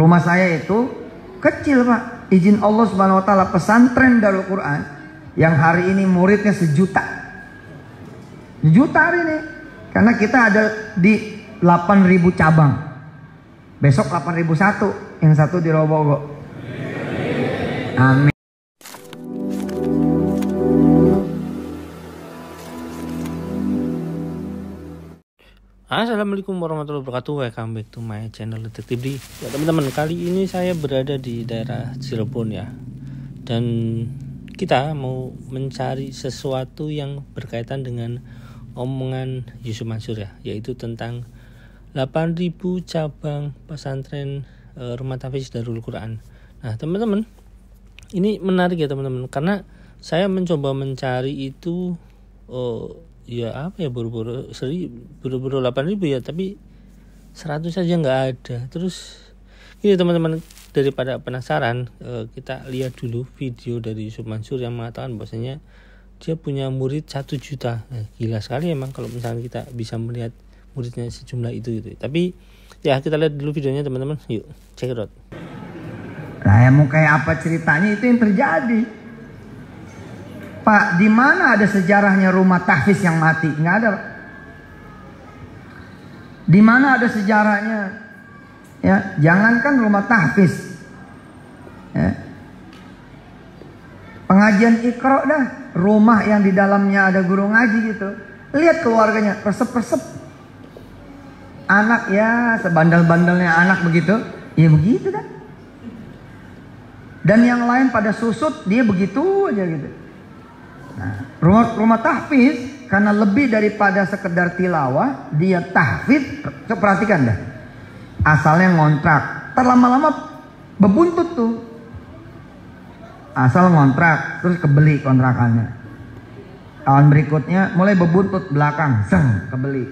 Rumah saya itu kecil pak. Izin Allah subhanahu wa ta'ala pesantren Darul Quran. Yang hari ini muridnya sejuta. Sejuta hari ini. Karena kita ada di 8.000 cabang. Besok 8.001. Yang satu di Robogo. Amin. Assalamualaikum warahmatullahi wabarakatuh Welcome back to my channel Detektif di ya, teman-teman kali ini saya berada di daerah Cirebon ya Dan kita mau mencari sesuatu yang berkaitan dengan omongan Yusuf Mansur ya Yaitu tentang 8000 cabang pesantren e, rumah tafis Darul Quran Nah teman-teman ini menarik ya teman-teman Karena saya mencoba mencari itu uh, ya apa ya buru-buru seri buru-buru delapan ribu ya tapi seratus saja nggak ada terus ini gitu, teman-teman daripada penasaran eh, kita lihat dulu video dari Yusuf Mansur yang mengatakan bahwasanya dia punya murid satu juta nah, gila sekali emang kalau misalnya kita bisa melihat muridnya sejumlah itu gitu tapi ya kita lihat dulu videonya teman-teman yuk check it out lah mau kayak apa ceritanya itu yang terjadi Pak, di mana ada sejarahnya rumah tahfiz yang mati? Nggak ada, Di mana ada sejarahnya? Ya, jangankan rumah tahfiz. Ya. Pengajian ikro dah, rumah yang di dalamnya ada guru ngaji gitu. Lihat keluarganya, resep-resep. Anak ya, sebandel-bandelnya anak begitu. Ya begitu dah. Dan yang lain pada susut, dia begitu aja gitu. Nah, rumah, rumah tahfiz karena lebih daripada sekedar tilawah, dia tahfiz. Perhatikan dah. Asalnya ngontrak. Terlama-lama bebuntut tuh. Asal ngontrak, terus kebeli kontrakannya. Tahun berikutnya mulai bebuntut belakang, zeng, kebeli.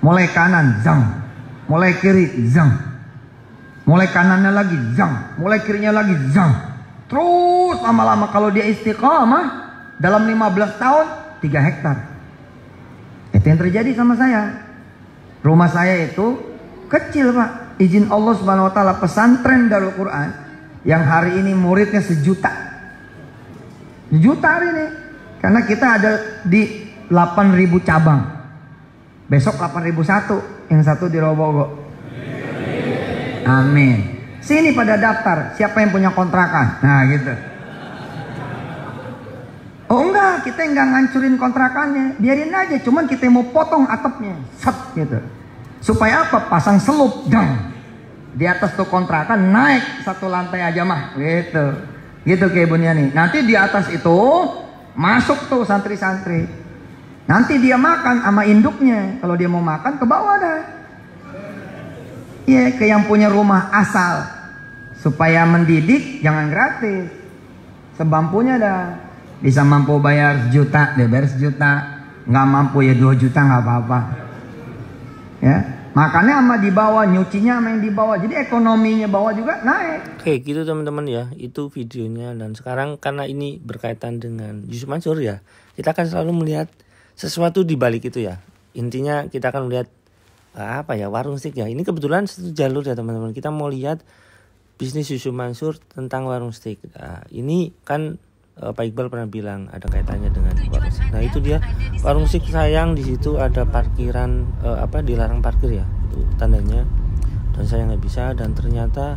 Mulai kanan, zeng. Mulai kiri, zeng. Mulai kanannya lagi, zeng. Mulai kirinya lagi, zeng. Terus lama-lama kalau dia istiqomah. Dalam 15 tahun 3 hektar. Itu yang terjadi sama saya. Rumah saya itu kecil pak. Izin Allah subhanahu wa ta'ala pesantren Darul Quran. Yang hari ini muridnya sejuta. Sejuta hari ini. Karena kita ada di 8.000 cabang. Besok 8.001. Yang satu di Robogo. Amin. Sini pada daftar siapa yang punya kontrakan. Nah gitu kita nggak ngancurin kontrakannya, biarin aja. Cuman kita mau potong atapnya, set gitu. Supaya apa? Pasang selup, dong Di atas tuh kontrakan naik satu lantai aja mah, gitu. Gitu kayak nih Nanti di atas itu masuk tuh santri-santri. Nanti dia makan sama induknya. Kalau dia mau makan ke bawah dah. Iya, yeah, ke yang punya rumah asal supaya mendidik jangan gratis sebampunya dah bisa mampu bayar juta dia bayar sejuta nggak mampu ya dua juta nggak apa-apa ya makanya sama di bawah nyucinya sama yang di bawah jadi ekonominya bawah juga naik oke gitu teman-teman ya itu videonya dan sekarang karena ini berkaitan dengan Yusuf Mansur ya kita akan selalu melihat sesuatu di balik itu ya intinya kita akan melihat eh, apa ya warung steak ya ini kebetulan satu jalur ya teman-teman kita mau lihat bisnis Yusuf Mansur tentang warung steak nah, ini kan uh, Pak Iqbal pernah bilang ada kaitannya dengan warung Nah itu dia warung sik sayang di situ ada parkiran uh, apa dilarang parkir ya itu tandanya dan saya nggak bisa dan ternyata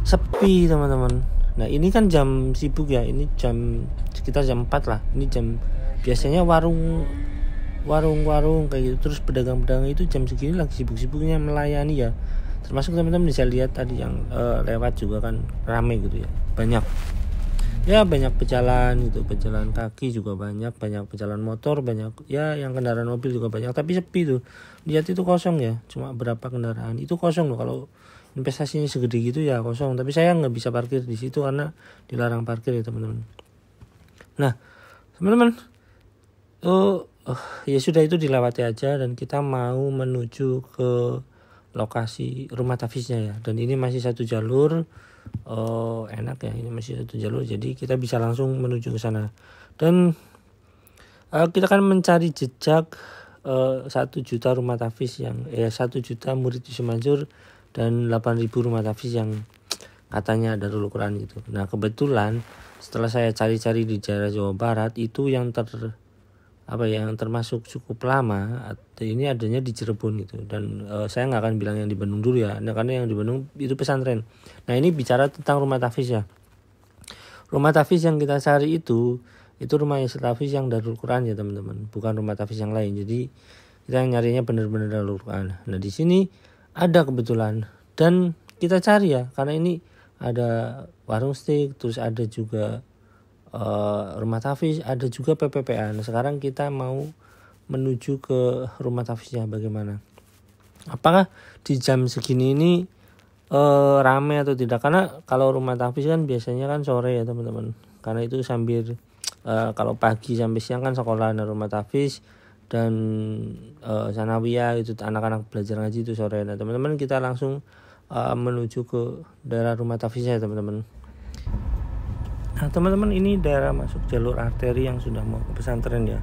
sepi teman-teman. Nah ini kan jam sibuk ya ini jam sekitar jam 4 lah ini jam biasanya warung warung-warung kayak gitu terus pedagang-pedagang itu jam segini lagi sibuk-sibuknya melayani ya termasuk teman-teman bisa lihat tadi yang uh, lewat juga kan rame gitu ya banyak ya banyak pejalan itu pejalan kaki juga banyak banyak pejalan motor banyak ya yang kendaraan mobil juga banyak tapi sepi tuh lihat itu kosong ya cuma berapa kendaraan itu kosong loh kalau investasinya segede gitu ya kosong tapi saya nggak bisa parkir di situ karena dilarang parkir ya teman-teman nah teman-teman oh, oh ya sudah itu dilewati aja dan kita mau menuju ke lokasi rumah tafisnya ya dan ini masih satu jalur oh enak ya ini masih satu jalur jadi kita bisa langsung menuju ke sana dan uh, kita akan mencari jejak eh, satu uh, juta rumah tafis yang ya satu juta murid di Semanjur dan 8000 rumah tafis yang katanya ada dulu Quran gitu. Nah kebetulan setelah saya cari-cari di daerah Jawa Barat itu yang ter apa ya, yang termasuk cukup lama ini adanya di Cirebon gitu dan e, saya nggak akan bilang yang di Bandung dulu ya nah, karena yang di Bandung itu pesantren nah ini bicara tentang rumah tafis ya rumah tafis yang kita cari itu itu rumah yang tafis yang darul Quran ya teman-teman bukan rumah tafis yang lain jadi kita yang nyarinya benar-benar darul Quran nah di sini ada kebetulan dan kita cari ya karena ini ada warung steak terus ada juga uh, rumah Tafis ada juga PPPA nah, sekarang kita mau menuju ke rumah Tafisnya bagaimana apakah di jam segini ini uh, rame atau tidak karena kalau rumah Tafis kan biasanya kan sore ya teman-teman karena itu sambil uh, kalau pagi sampai siang kan sekolah dan rumah Tafis dan uh, sanawia itu anak-anak belajar ngaji itu sore nah teman-teman kita langsung uh, menuju ke daerah rumah tafisnya teman-teman Nah, teman-teman ini daerah masuk jalur arteri yang sudah mau ke pesantren ya.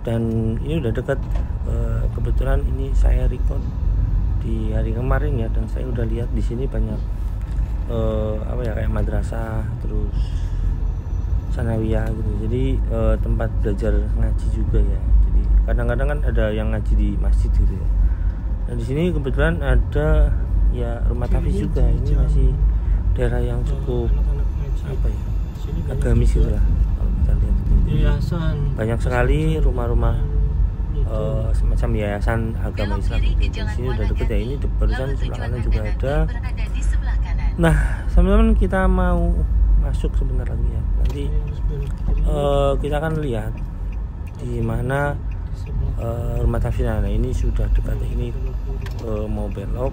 Dan ini udah dekat eh, kebetulan ini saya record di hari kemarin ya dan saya udah lihat di sini banyak eh, apa ya kayak madrasah terus sanawiyah gitu. Jadi eh, tempat belajar ngaji juga ya. Jadi kadang-kadang kan ada yang ngaji di masjid gitu ya. Dan di sini kebetulan ada ya rumah tafis juga. Ini masih daerah yang cukup oh, apa ya? Kan agamis lah kalau kita lihat yayasan banyak sekali rumah-rumah uh, semacam yayasan agama Islam di sini udah deket ya ini barusan sebelah kanan juga ada nah teman-teman kita mau masuk sebentar lagi ya nanti uh, kita akan lihat di mana uh, rumah tafsir nah, ini sudah dekat ya, ini uh, mau belok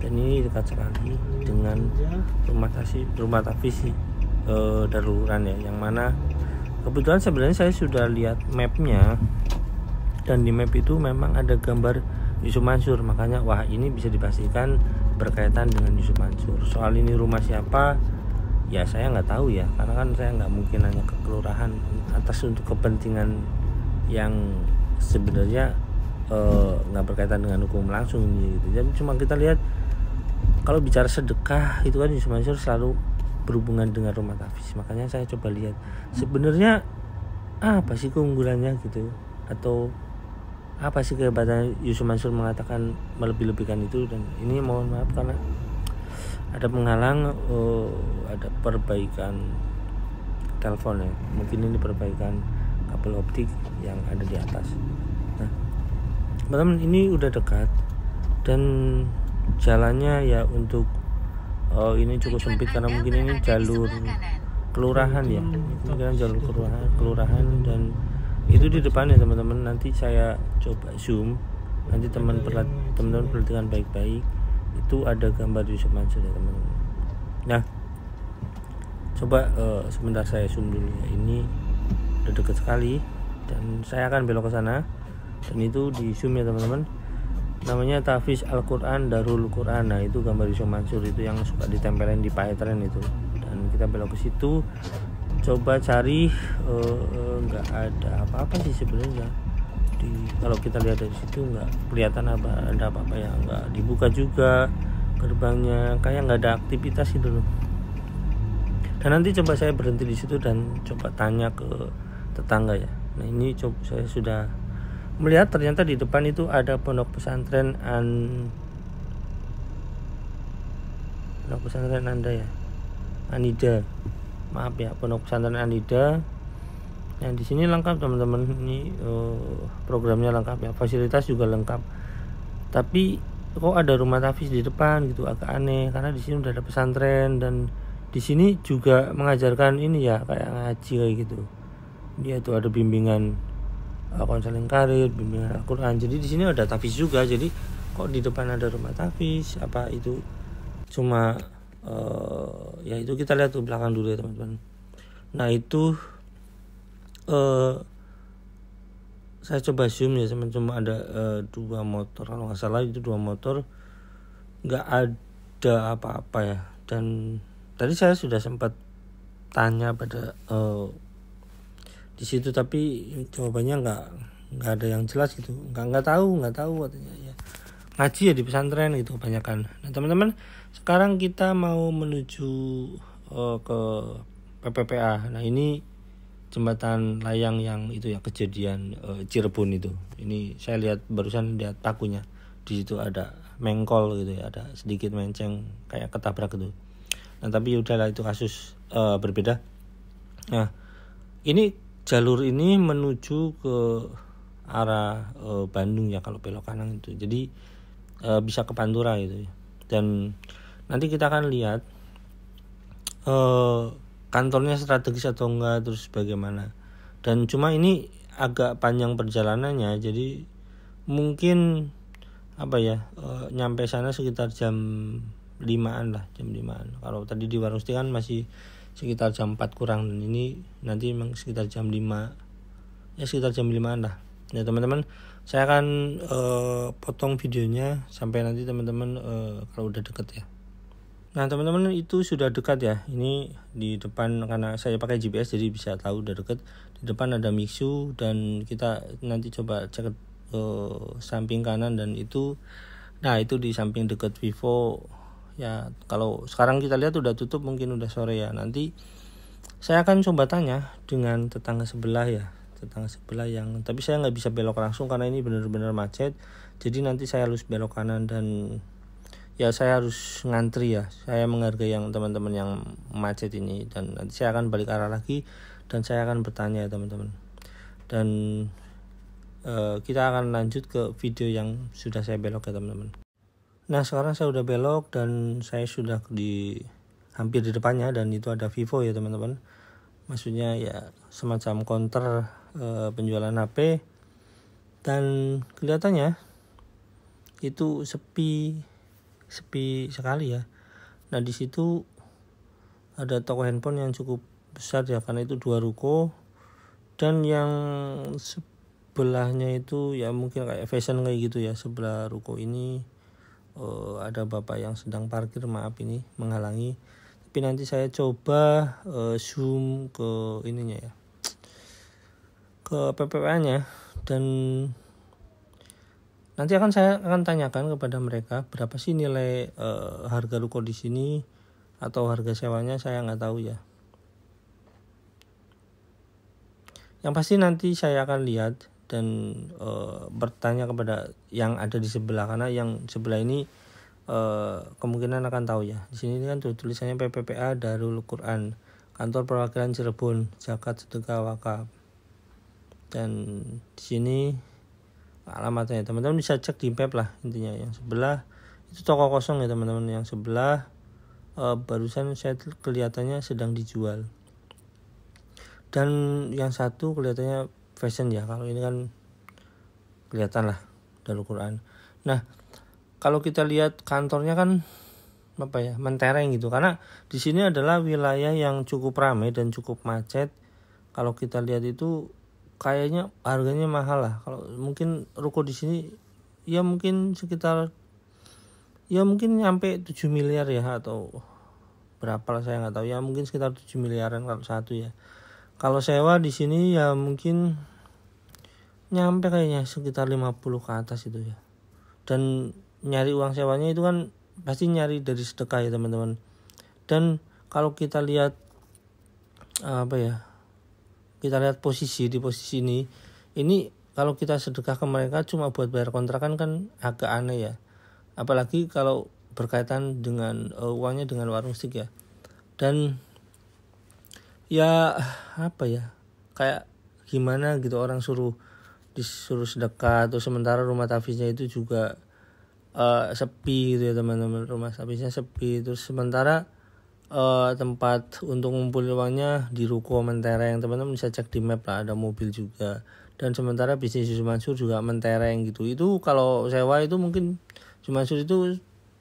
dan ini dekat sekali dengan iya. rumah tafsir rumah tafsir e, eh, daruran ya yang mana kebetulan sebenarnya saya sudah lihat mapnya dan di map itu memang ada gambar Yusuf Mansur makanya wah ini bisa dipastikan berkaitan dengan Yusuf Mansur soal ini rumah siapa ya saya nggak tahu ya karena kan saya nggak mungkin nanya ke kelurahan atas untuk kepentingan yang sebenarnya eh, nggak e, berkaitan dengan hukum langsung gitu jadi cuma kita lihat kalau bicara sedekah itu kan Yusuf Mansur selalu berhubungan dengan rumah romantis makanya saya coba lihat sebenarnya apa sih keunggulannya gitu atau apa sih kehebatan Yusuf Mansur mengatakan melebih-lebihkan itu dan ini mohon maaf karena ada penghalang oh, ada perbaikan telepon ya mungkin ini perbaikan kabel optik yang ada di atas nah teman-teman ini udah dekat dan jalannya ya untuk oh, ini cukup sempit karena mungkin ini jalur kelurahan ya hmm. ini kan jalur kelurahan kelurahan dan itu di depan ya teman-teman nanti saya coba zoom nanti teman teman-teman perhatikan baik-baik itu ada gambar di Mansur ya teman-teman nah coba uh, sebentar saya zoom dulu ya ini udah deket sekali dan saya akan belok ke sana dan itu di zoom ya teman-teman namanya tafis Al-Quran Darul Quran nah itu gambar Yusuf Mansur itu yang suka ditempelin di paetren itu dan kita belok ke situ coba cari eh, nggak uh, ada apa-apa sih sebenarnya di kalau kita lihat dari situ nggak kelihatan apa ada apa-apa ya nggak dibuka juga gerbangnya kayak nggak ada aktivitas sih gitu loh dan nanti coba saya berhenti di situ dan coba tanya ke tetangga ya nah ini coba saya sudah melihat ternyata di depan itu ada pondok pesantren an pondok pesantren anda ya Anida maaf ya pondok pesantren Anida yang di sini lengkap teman-teman ini uh, programnya lengkap ya fasilitas juga lengkap tapi kok ada rumah tafis di depan gitu agak aneh karena di sini udah ada pesantren dan di sini juga mengajarkan ini ya kayak ngaji kayak gitu dia tuh ada bimbingan Eh, konseling karir bimbingan Al-Quran jadi di sini ada tafis juga jadi kok di depan ada rumah tafis apa itu cuma uh, ya itu kita lihat ke belakang dulu ya teman-teman nah itu uh, saya coba zoom ya teman cuma ada uh, dua motor kalau nggak salah itu dua motor nggak ada apa-apa ya dan tadi saya sudah sempat tanya pada uh, di situ tapi jawabannya nggak nggak ada yang jelas gitu nggak nggak tahu nggak tahu katanya ya ngaji ya di pesantren gitu kebanyakan nah teman-teman sekarang kita mau menuju uh, ke PPPA nah ini jembatan layang yang itu ya kejadian uh, Cirebon itu ini saya lihat barusan lihat takunya di situ ada mengkol gitu ya ada sedikit menceng kayak ketabrak gitu nah tapi ya udahlah itu kasus uh, berbeda nah ini jalur ini menuju ke arah e, Bandung ya kalau belok kanan itu jadi e, bisa ke Pantura gitu ya dan nanti kita akan lihat e, kantornya strategis atau enggak terus bagaimana dan cuma ini agak panjang perjalanannya jadi mungkin apa ya e, nyampe sana sekitar jam limaan lah jam limaan kalau tadi di warung kan masih sekitar jam 4 kurang dan ini nanti memang sekitar jam 5 ya sekitar jam 5 lah ya teman-teman saya akan uh, potong videonya sampai nanti teman-teman uh, kalau udah deket ya nah teman-teman itu sudah dekat ya ini di depan karena saya pakai GPS jadi bisa tahu udah deket di depan ada Mixu dan kita nanti coba cek uh, samping kanan dan itu nah itu di samping deket Vivo ya kalau sekarang kita lihat udah tutup mungkin udah sore ya nanti saya akan coba tanya dengan tetangga sebelah ya tetangga sebelah yang tapi saya nggak bisa belok langsung karena ini benar-benar macet jadi nanti saya harus belok kanan dan ya saya harus ngantri ya saya menghargai yang teman-teman yang macet ini dan nanti saya akan balik arah lagi dan saya akan bertanya ya teman-teman dan uh, kita akan lanjut ke video yang sudah saya belok ya teman-teman Nah sekarang saya udah belok dan saya sudah di hampir di depannya dan itu ada Vivo ya teman-teman. Maksudnya ya semacam counter e, eh, penjualan HP dan kelihatannya itu sepi sepi sekali ya. Nah di situ ada toko handphone yang cukup besar ya karena itu dua ruko dan yang sebelahnya itu ya mungkin kayak fashion kayak gitu ya sebelah ruko ini uh, ada bapak yang sedang parkir maaf ini menghalangi tapi nanti saya coba uh, zoom ke ininya ya ke PPA nya dan nanti akan saya akan tanyakan kepada mereka berapa sih nilai uh, harga ruko di sini atau harga sewanya saya nggak tahu ya yang pasti nanti saya akan lihat dan e, bertanya kepada yang ada di sebelah karena yang sebelah ini e, kemungkinan akan tahu ya. Di sini kan tulisannya PPPA Darul Quran, Kantor Perwakilan Cirebon, Jakarta Sedekah Wakaf. Dan di sini alamatnya teman-teman bisa cek di map lah intinya yang sebelah itu toko kosong ya teman-teman yang sebelah e, barusan saya kelihatannya sedang dijual dan yang satu kelihatannya fashion ya kalau ini kan kelihatan lah dari Quran nah kalau kita lihat kantornya kan apa ya mentereng gitu karena di sini adalah wilayah yang cukup ramai dan cukup macet kalau kita lihat itu kayaknya harganya mahal lah kalau mungkin ruko di sini ya mungkin sekitar ya mungkin nyampe 7 miliar ya atau berapa lah saya nggak tahu ya mungkin sekitar 7 miliaran kalau satu ya kalau sewa di sini ya mungkin nyampe kayaknya sekitar 50 ke atas itu ya dan nyari uang sewanya itu kan pasti nyari dari sedekah ya teman-teman dan kalau kita lihat eh, apa ya kita lihat posisi di posisi ini ini kalau kita sedekah ke mereka cuma buat bayar kontrakan kan agak aneh ya apalagi kalau berkaitan dengan uh, uangnya dengan warung stik ya dan ya apa ya kayak gimana gitu orang suruh disuruh sedekah terus sementara rumah tafisnya itu juga uh, sepi gitu ya teman-teman rumah tafisnya sepi terus sementara uh, tempat untuk ngumpul uangnya di ruko mentereng teman-teman bisa cek di map lah ada mobil juga dan sementara bisnis Yusuf Mansur juga mentereng gitu itu kalau sewa itu mungkin Yusuf Mansur itu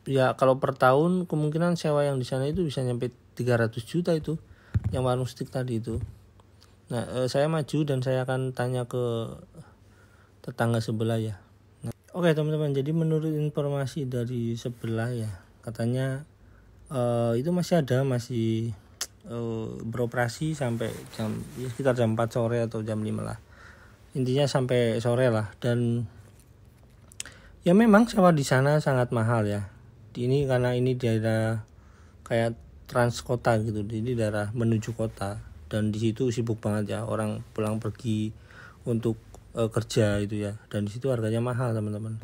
ya kalau per tahun kemungkinan sewa yang di sana itu bisa nyampe 300 juta itu yang warung stick tadi itu nah eh, saya maju dan saya akan tanya ke tetangga sebelah ya nah, oke okay, teman-teman jadi menurut informasi dari sebelah ya katanya uh, itu masih ada masih uh, beroperasi sampai jam ya sekitar jam 4 sore atau jam 5 lah intinya sampai sore lah dan ya memang sewa di sana sangat mahal ya ini karena ini daerah kayak transkota gitu jadi daerah menuju kota dan di situ sibuk banget ya orang pulang pergi untuk e, kerja itu ya dan di situ harganya mahal teman-teman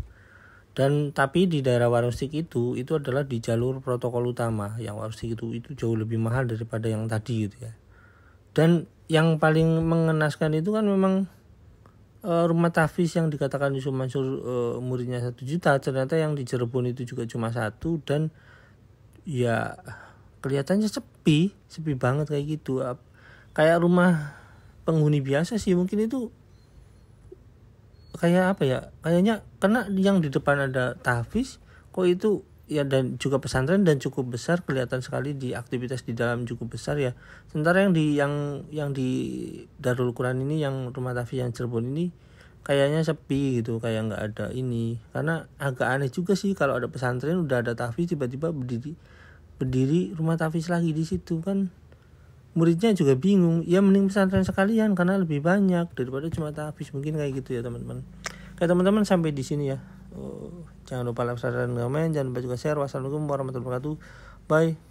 dan tapi di daerah Warustik itu itu adalah di jalur protokol utama yang Warustik itu itu jauh lebih mahal daripada yang tadi gitu ya dan yang paling mengenaskan itu kan memang e, rumah tafis yang dikatakan Yusuf Mansur e, muridnya satu juta ternyata yang di Cirebon itu juga cuma satu dan ya kelihatannya sepi sepi banget kayak gitu kayak rumah penghuni biasa sih mungkin itu kayak apa ya kayaknya kena yang di depan ada tahfiz kok itu ya dan juga pesantren dan cukup besar kelihatan sekali di aktivitas di dalam cukup besar ya sementara yang di yang yang di Darul Quran ini yang rumah tahfiz yang Cirebon ini kayaknya sepi gitu kayak nggak ada ini karena agak aneh juga sih kalau ada pesantren udah ada tahfiz tiba-tiba berdiri berdiri rumah tahfiz lagi di situ kan muridnya juga bingung ya mending pesantren sekalian karena lebih banyak daripada cuma habis mungkin kayak gitu ya teman-teman kayak teman-teman sampai di sini ya oh, jangan lupa like share, dan komen jangan lupa juga share wassalamualaikum warahmatullahi wabarakatuh bye